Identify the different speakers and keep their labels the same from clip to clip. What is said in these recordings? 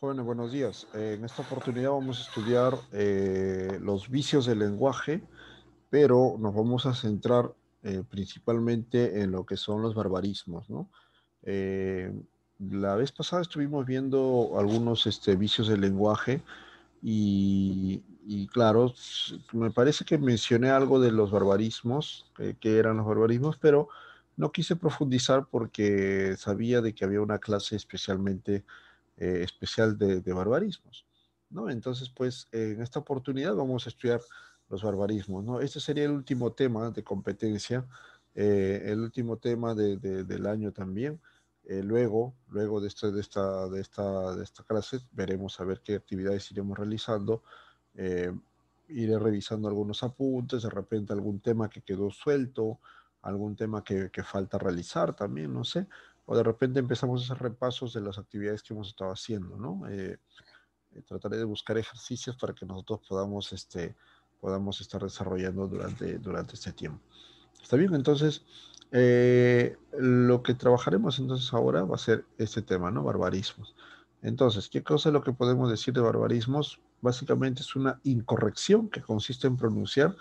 Speaker 1: Jóvenes, buenos días. Eh, en esta oportunidad vamos a estudiar eh, los vicios del lenguaje, pero nos vamos a centrar eh, principalmente en lo que son los barbarismos. la vez pasada estuvimos viendo algunos este, vicios del lenguaje y, y, claro, me parece que mencioné algo de los barbarismos, que eran los barbarismos, pero no quise profundizar porque sabía de que había una clase especialmente eh, especial de, barbarismos. ¿no? Entonces, pues en esta oportunidad vamos a estudiar los barbarismos. ¿no? Este sería el último tema de competencia, eh, el último tema del año también. Eh, luego, luego de, este, de, esta, de, esta, clase, veremos a ver qué actividades iremos realizando. iré revisando algunos apuntes, de repente algún tema que quedó suelto, algún tema que, que falta realizar también, no sé o de repente empezamos a hacer repasos de las actividades que hemos estado haciendo, ¿no? Eh, eh, trataré de buscar ejercicios para que nosotros podamos, este, podamos estar desarrollando durante, durante este tiempo. Está bien, entonces, eh, lo que trabajaremos entonces ahora va a ser este tema, ¿no? Barbarismos. Entonces, ¿qué cosa es lo que podemos decir de barbarismos? Básicamente es una incorrección que consiste en pronunciar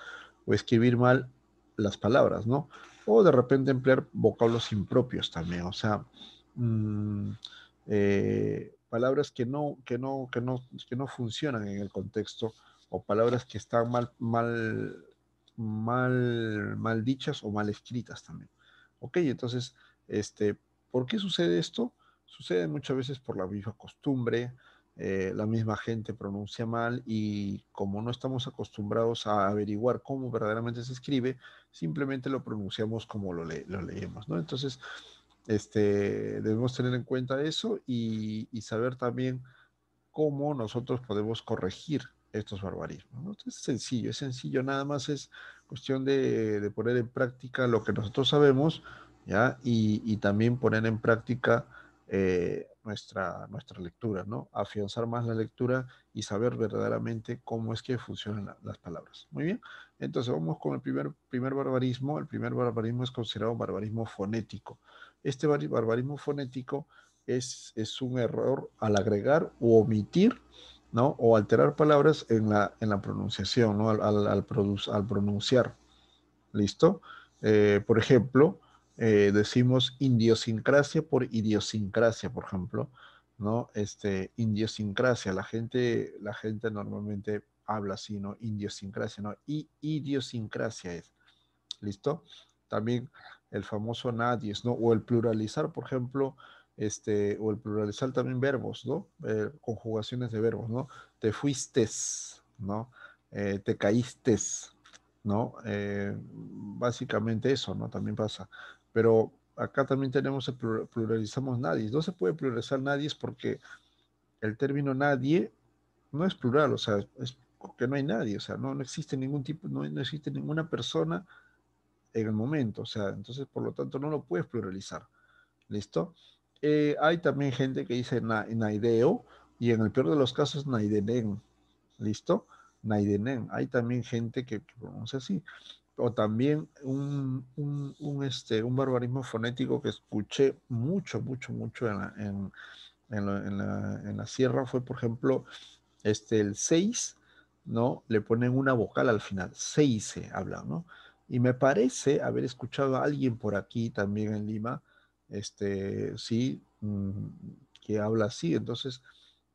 Speaker 1: o escribir mal las palabras, ¿no? o de repente emplear vocablos impropios también, o sea, mm, eh, palabras que no, que, no, no, funcionan en el contexto o palabras que están mal, mal, mal, dichas o mal escritas también. Ok, entonces, este, ¿por qué sucede esto? Sucede muchas veces por la misma costumbre, eh, la misma gente pronuncia mal y como no estamos acostumbrados a averiguar cómo verdaderamente se escribe, simplemente lo pronunciamos como lo, leemos, Entonces, este, debemos tener en cuenta eso y, saber también cómo nosotros podemos corregir estos barbarismos. es sencillo, es sencillo, nada más es cuestión de, poner en práctica lo que nosotros sabemos, y también poner en práctica eh, nuestra, nuestra lectura, ¿no? Afianzar más la lectura y saber verdaderamente cómo es que funcionan las palabras. Muy bien, entonces vamos con el primer, primer barbarismo. El primer barbarismo es considerado barbarismo fonético. Este barbarismo fonético es, un error al agregar o omitir, ¿no? O alterar palabras en la, en la pronunciación, ¿no? Al, al, pronunciar. ¿Listo? Eh, por ejemplo, eh, decimos idiosincrasia por idiosincrasia, por ejemplo, ¿no? Este, idiosincrasia, la gente, la gente normalmente habla así, ¿no? Idiosincrasia, ¿no? Y idiosincrasia es, ¿listo? También el famoso nadie, ¿no? O el pluralizar, por ejemplo, este, o el pluralizar también verbos, ¿no? Eh, conjugaciones de verbos, ¿no? Te fuiste, ¿no? Eh, te caíste, ¿no? básicamente eso, ¿no? También pasa. Pero acá también tenemos pluralizamos nadie. No se puede pluralizar nadie porque el término nadie no es plural, o sea, es porque no hay nadie, o sea, no, existe ningún tipo, no, existe ninguna persona en el momento, o sea, entonces por lo tanto no lo puedes pluralizar. ¿Listo? Eh, hay también gente que dice naideo y en el peor de los casos naidenen. ¿Listo? Naidenen. Hay también gente que pronuncia así o también un, un, este, un barbarismo fonético que escuché mucho, mucho, mucho en la, en, en, en, la, sierra fue, por ejemplo, este, el 6, ¿no? Le ponen una vocal al final, seis se habla, ¿no? Y me parece haber escuchado a alguien por aquí también en Lima, este, sí, mm, que habla así. Entonces,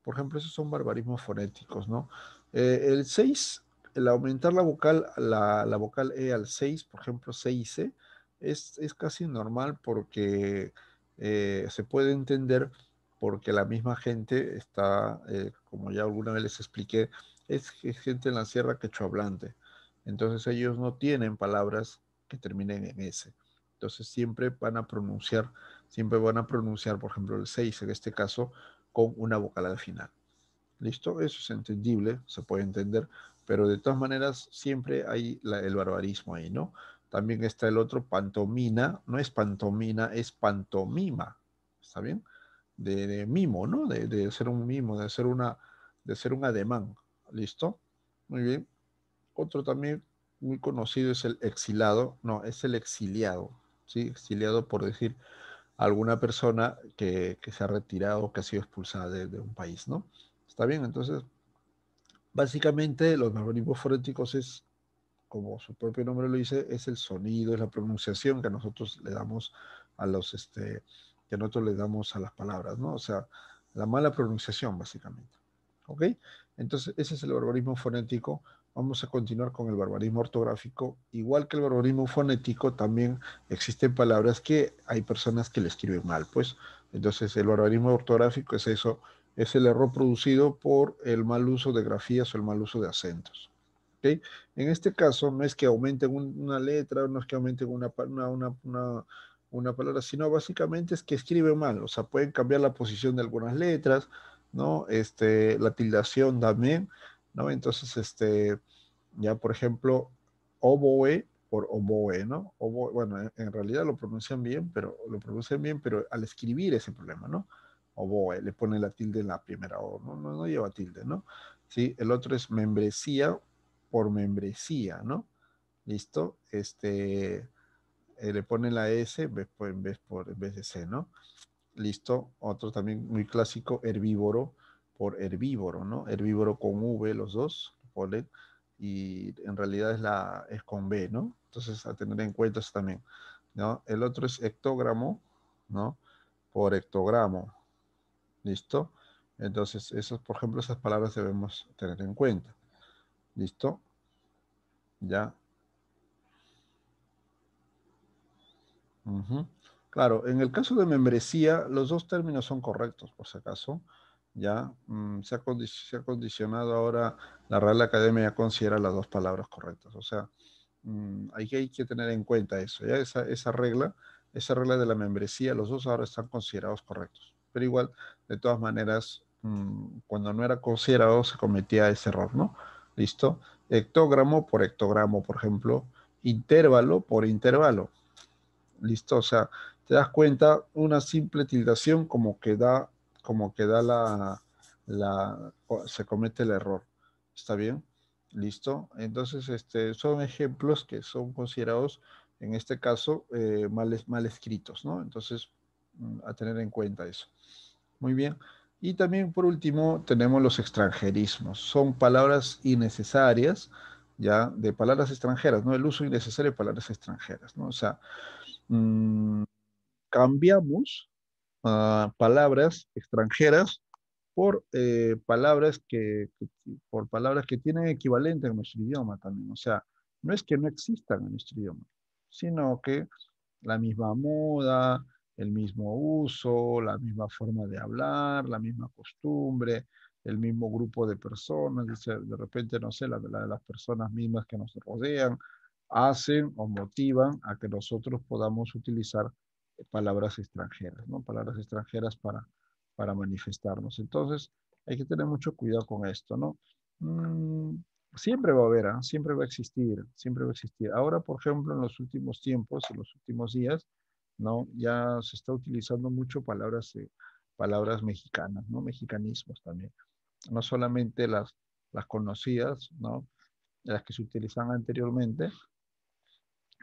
Speaker 1: por ejemplo, esos son barbarismos fonéticos, ¿no? Eh, el 6 el aumentar la vocal, la, la vocal E al 6, por ejemplo, 6C, e, es, casi normal porque eh, se puede entender porque la misma gente está, eh, como ya alguna vez les expliqué, es gente en la sierra quechua hablante. Entonces ellos no tienen palabras que terminen en S. Entonces siempre van a pronunciar, siempre van a pronunciar, por ejemplo, el 6 en este caso, con una vocal al final. ¿Listo? Eso es entendible, se puede entender, pero de todas maneras siempre hay el barbarismo ahí, ¿no? También está el otro, pantomina, no es pantomina, es pantomima, ¿está bien? De, mimo, ¿no? De, ser un mimo, de ser una, de ser un ademán, ¿listo? Muy bien. Otro también muy conocido es el exilado, no, es el exiliado, ¿sí? Exiliado por decir alguna persona que, se ha retirado, que ha sido expulsada de un país, ¿no? Está bien, entonces Básicamente, los barbarismos fonéticos es, como su propio nombre lo dice, es el sonido, es la pronunciación que nosotros le damos a los, este, que nosotros le damos a las palabras, ¿no? O sea, la mala pronunciación, básicamente. ¿Ok? Entonces, ese es el barbarismo fonético. Vamos a continuar con el barbarismo ortográfico. Igual que el barbarismo fonético, también existen palabras que hay personas que le escriben mal, pues. Entonces, el barbarismo ortográfico es eso es el error producido por el mal uso de grafías o el mal uso de acentos. ¿okay? En este caso no es que aumenten una letra, no es que aumenten una, una, palabra, sino básicamente es que escriben mal, o sea, pueden cambiar la posición de algunas letras, ¿no? Este, la tildación también, ¿no? Entonces, este, ya por ejemplo, oboe por oboe, ¿no? bueno, en, realidad lo pronuncian bien, pero lo pronuncian bien, pero al escribir ese problema, ¿no? oboe, le pone la tilde en la primera O, no, no, lleva tilde, ¿no? ¿Sí? El otro es membresía por membresía, ¿no? ¿Listo? Este, eh, le pone la S pues, en vez, por, vez de C, ¿no? Listo. Otro también muy clásico, herbívoro por herbívoro, ¿no? Herbívoro con V los dos, ponen, y en realidad es, la, es con B, ¿no? Entonces, a tener en cuenta eso también, ¿no? El otro es hectogramo, ¿no? Por ectogramo. ¿Listo? Entonces, esas, por ejemplo, esas palabras debemos tener en cuenta. ¿Listo? Ya. Claro, en el caso de membresía, los dos términos son correctos, por si acaso. Ya mm, se, ha condicionado ahora, la Real Academia ya considera las dos palabras correctas. O sea, mm, hay, que tener en cuenta eso. Ya esa regla, esa regla de la membresía, los dos ahora están considerados correctos igual, de todas maneras, mm, cuando no era considerado se cometía ese error, ¿no? ¿Listo? Hectogramo por hectogramo, por ejemplo, intervalo por intervalo. ¿Listo? O sea, te das cuenta, una simple tildación como que da, como que da la, la, se comete el error. ¿Está bien? ¿Listo? Entonces, este, son ejemplos que son considerados, en este caso, eh, mal, mal escritos, ¿no? Entonces, a tener en cuenta eso. Muy bien. Y también por último tenemos los extranjerismos. Son palabras innecesarias, ya, de palabras extranjeras, ¿no? El uso innecesario de palabras extranjeras, ¿no? O sea, mm, cambiamos ah, palabras extranjeras por eh, palabras que, por palabras que tienen equivalente en nuestro idioma también. O sea, no es que no existan en nuestro idioma, sino que la misma moda, el mismo uso, la misma forma de hablar, la misma costumbre, el mismo grupo de personas, de repente, no sé, la, las personas mismas que nos rodean, hacen o motivan a que nosotros podamos utilizar eh, palabras extranjeras, ¿no? Palabras extranjeras para, para manifestarnos. Entonces, hay que tener mucho cuidado con esto, ¿no? Mm, siempre va a haber, ¿ah? siempre va a existir, siempre va a existir. Ahora, por ejemplo, en los últimos tiempos, en los últimos días, ¿no? Ya se está utilizando mucho palabras, palabras mexicanas, ¿no? Mexicanismos también. No solamente las, las conocidas, ¿no? Las que se utilizaban anteriormente,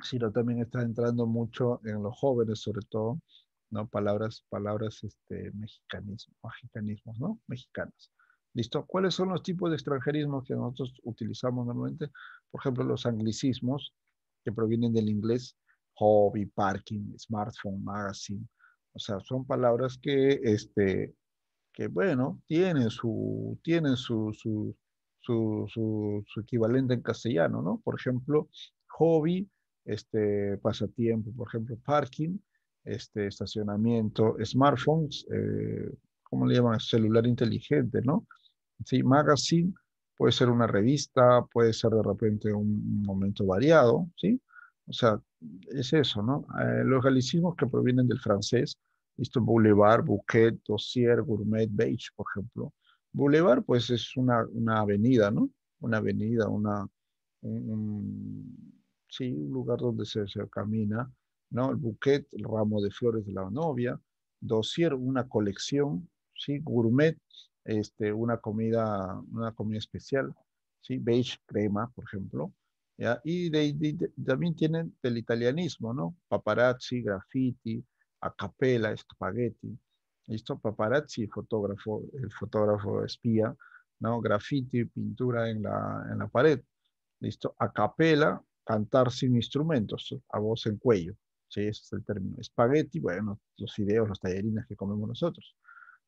Speaker 1: sino también está entrando mucho en los jóvenes, sobre todo, ¿no? Palabras, palabras, este, mexicanismo, mexicanismos, ¿no? Mexicanas. ¿Listo? ¿Cuáles son los tipos de extranjerismos que nosotros utilizamos normalmente? Por ejemplo, los anglicismos, que provienen del inglés, hobby, parking, smartphone, magazine. O sea, son palabras que, este, que bueno, tienen su, tienen su, su, su, equivalente en castellano, ¿no? Por ejemplo, hobby, este, pasatiempo, por ejemplo, parking, este, estacionamiento, smartphones, eh, ¿cómo le llaman? Celular inteligente, ¿no? Sí, magazine, puede ser una revista, puede ser de repente un momento variado, ¿sí? O sea, es eso, ¿no? Eh, los galicismos que provienen del francés, esto boulevard, bouquet, dossier, gourmet, beige, por ejemplo. Boulevard, pues es una, avenida, ¿no? Una avenida, una, un, sí, un lugar donde se, se, camina, ¿no? El bouquet, el ramo de flores de la novia, dossier, una colección, ¿sí? Gourmet, este, una comida, una comida especial, ¿sí? Beige, crema, por ejemplo. Y, también tienen del italianismo, ¿no? Paparazzi, graffiti, acapella, spaghetti Listo, paparazzi, fotógrafo, el fotógrafo espía, ¿no? Graffiti, pintura en la, en la pared. Listo, acapella, cantar sin instrumentos, a voz en cuello. Sí, ese es el término. spaghetti, bueno, los fideos, los tallerines que comemos nosotros.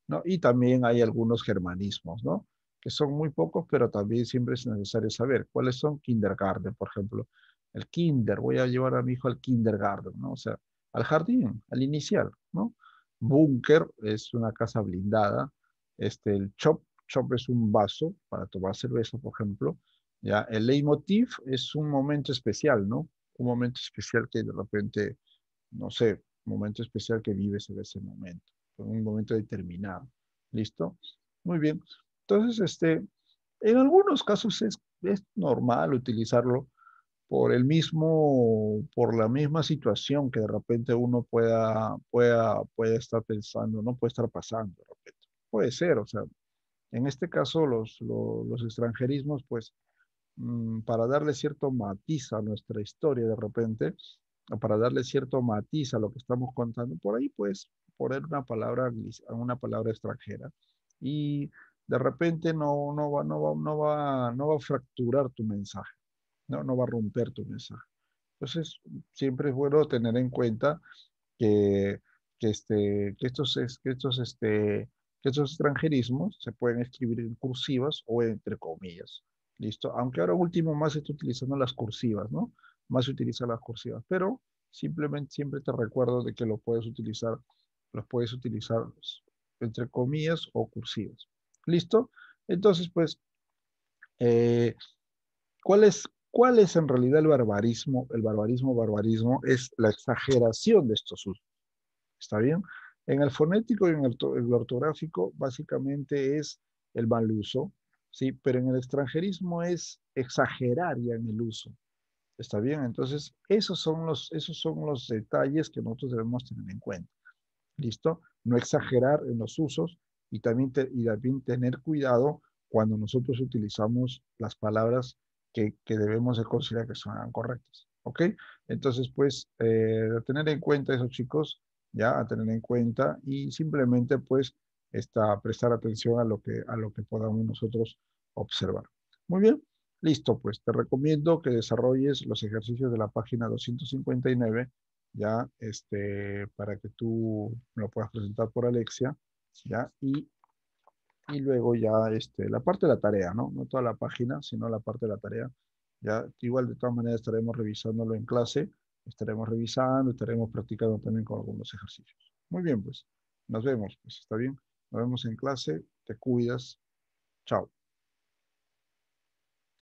Speaker 1: ¿no? Y también hay algunos germanismos, ¿no? son muy pocos, pero también siempre es necesario saber cuáles son kindergarten, por ejemplo. El kinder, voy a llevar a mi hijo al kindergarten, ¿no? O sea, al jardín, al inicial, ¿no? Búnker es una casa blindada. Este, el chop, chop es un vaso para tomar cerveza, por ejemplo. ¿ya? El leitmotiv es un momento especial, ¿no? Un momento especial que de repente, no sé, un momento especial que vives en ese momento, en un momento determinado. ¿Listo? Muy bien. Entonces, este, en algunos casos es, normal utilizarlo por el mismo, por la misma situación que de repente uno pueda, pueda, pueda estar pensando, no puede estar pasando repente. Puede ser, o sea, en este caso los, los, los extranjerismos, pues, mm, para darle cierto matiz a nuestra historia de repente, para darle cierto matiz a lo que estamos contando, por ahí pues poner una palabra, una palabra extranjera. Y de repente no, no, va, no, no, va, no va a fracturar tu mensaje, ¿no? no va a romper tu mensaje. Entonces, siempre es bueno tener en cuenta que, este, estos, que, estos, este, estos extranjerismos se pueden escribir en cursivas o entre comillas. ¿Listo? Aunque ahora último más estoy utilizando las cursivas, ¿no? Más se utiliza las cursivas, pero simplemente siempre te recuerdo de que lo puedes utilizar, los puedes utilizar entre comillas o cursivas. ¿Listo? Entonces, pues, eh, ¿cuál, es, en realidad el barbarismo? El barbarismo, barbarismo, es la exageración de estos usos. ¿Está bien? En el fonético y en el, ortográfico, básicamente es el mal uso, ¿sí? Pero en el extranjerismo es exagerar ya en el uso. ¿Está bien? Entonces, esos son los, esos son los detalles que nosotros debemos tener en cuenta. ¿Listo? No exagerar en los usos, y también, tener cuidado cuando nosotros utilizamos las palabras que, debemos de considerar que son correctas. ¿Ok? Entonces, pues, eh, tener en cuenta eso chicos, ya, a tener en cuenta y simplemente, pues, esta, prestar atención a lo, que, a lo que podamos nosotros observar. Muy bien, listo, pues, te recomiendo que desarrolles los ejercicios de la página 259, ya, este, para que tú lo puedas presentar por Alexia y, y luego ya este, la parte de la tarea, ¿no? No toda la página, sino la parte de la tarea. Ya, igual de todas maneras estaremos revisándolo en clase, estaremos revisando, estaremos practicando también con algunos ejercicios. Muy bien, pues, nos vemos, pues, está bien. Nos vemos en clase, te cuidas, chao.